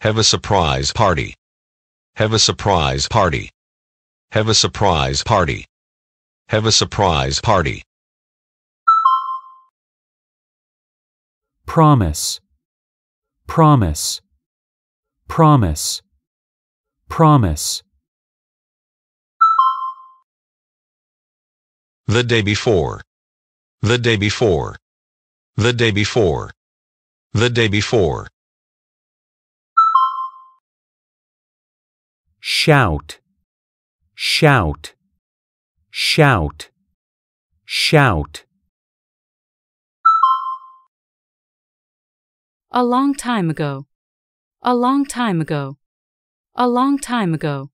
Have a surprise party. Have a surprise party. Have a surprise party. Have a surprise party. Promise. Promise. Promise. Promise. The day before. The day before. The day before. The day before. shout, shout, shout, shout. A long time ago, a long time ago, a long time ago,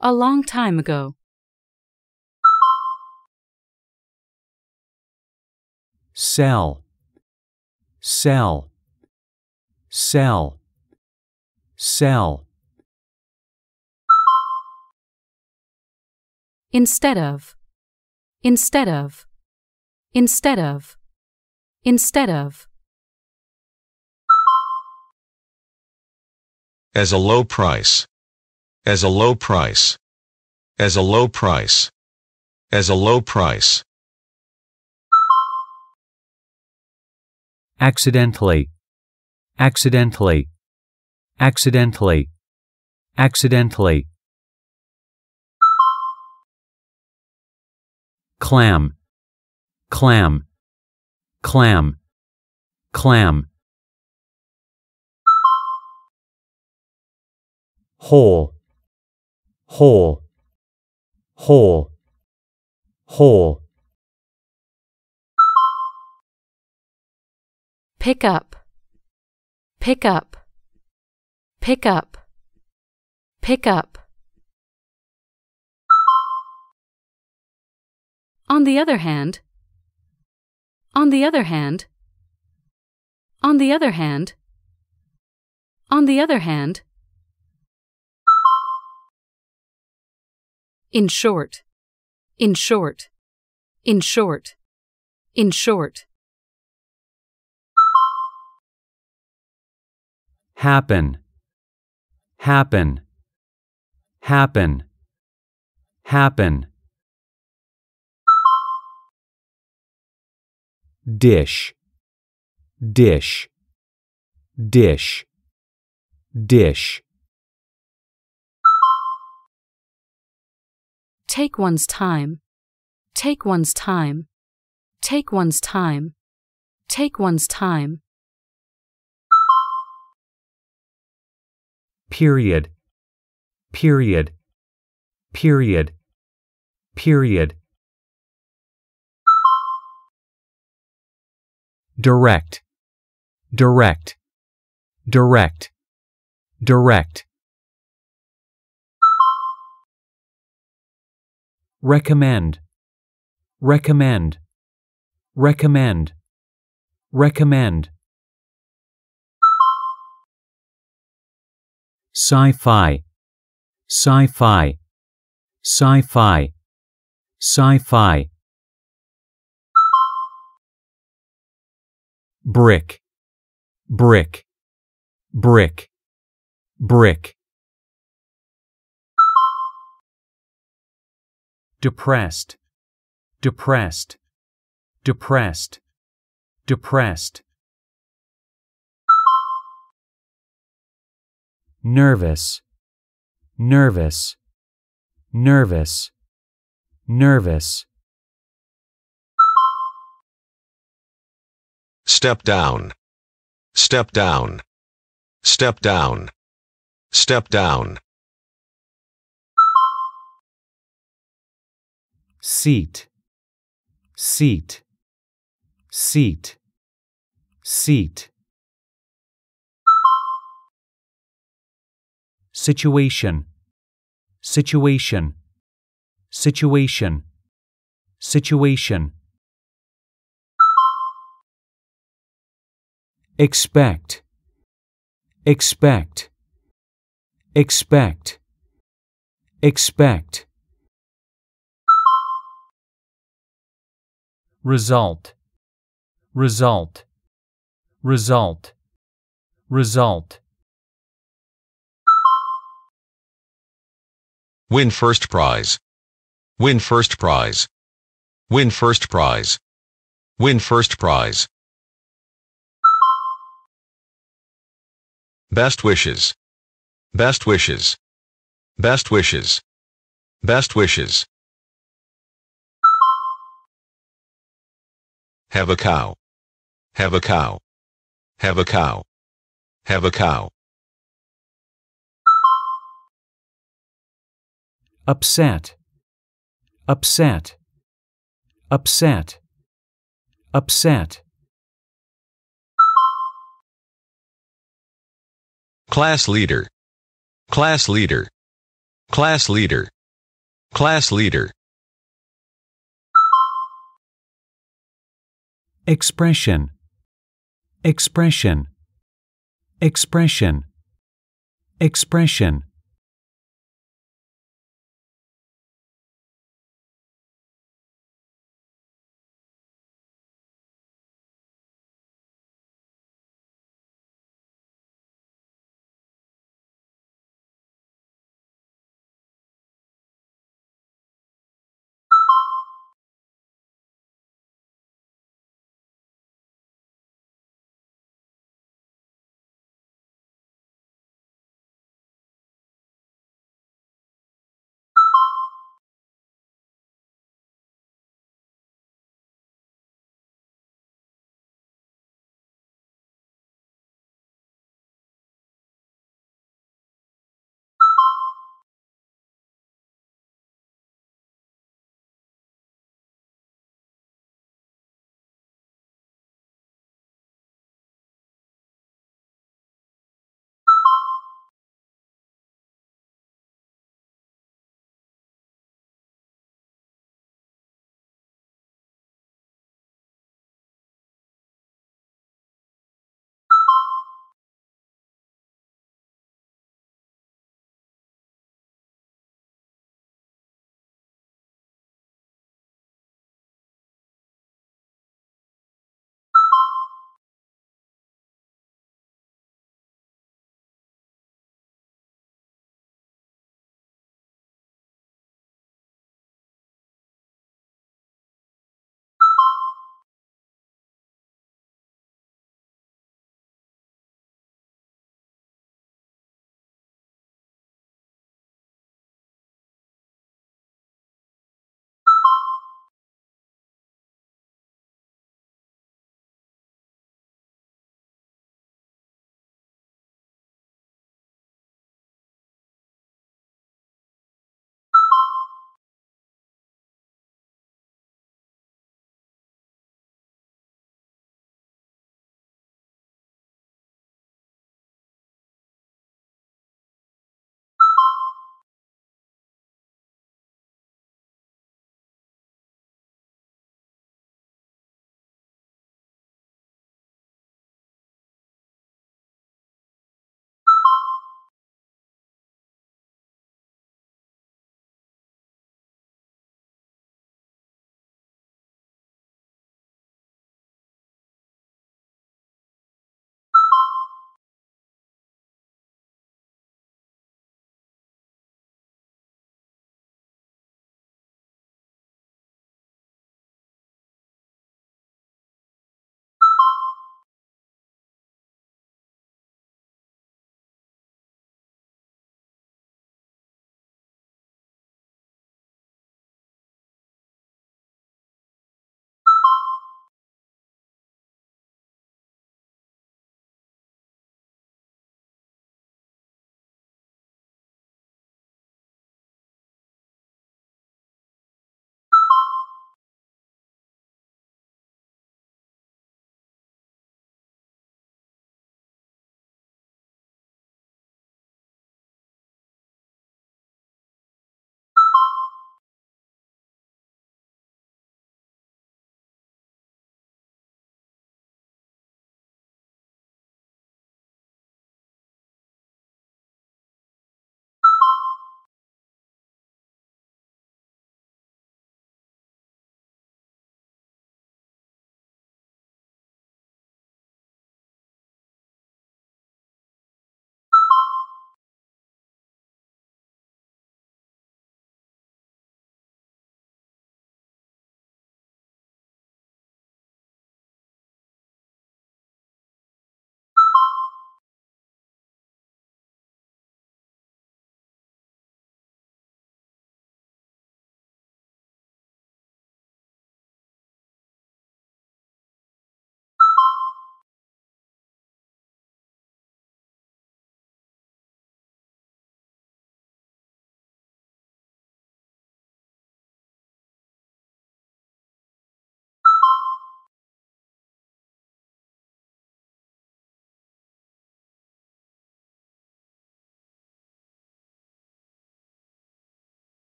a long time ago. Sell, sell, sell, sell. instead of, instead of, instead of, instead of. As a low price, as a low price, as a low price, as a low price. Accidentally, accidentally, accidentally, accidentally. clam, clam, clam, clam. Hole, hole, hole, hole. Pick up, pick up, pick up, pick up. On the other hand, on the other hand, on the other hand, on the other hand, in short, in short, in short, in short. Happen, happen, happen, happen. dish, dish, dish, dish. Take one's time, take one's time, take one's time, take one's time. Period, period, period, period. direct, direct, direct, direct. Recommend, recommend, recommend, recommend. Sci-fi, sci-fi, sci-fi, sci-fi. brick, brick, brick, brick. Depressed, depressed, depressed, depressed. Nervous, nervous, nervous, nervous. Step down. Step down. Step down. Step down. Seat. Seat. Seat. Seat. Situation. Situation. Situation. Situation. expect, expect, expect, expect. Result, result, result, result. Win first prize. Win first prize. Win first prize. Win first prize. Best wishes. Best wishes. Best wishes. Best wishes. Have a cow. Have a cow. Have a cow. Have a cow. Upset. Upset. Upset. Upset. class leader class leader class leader class leader expression expression expression expression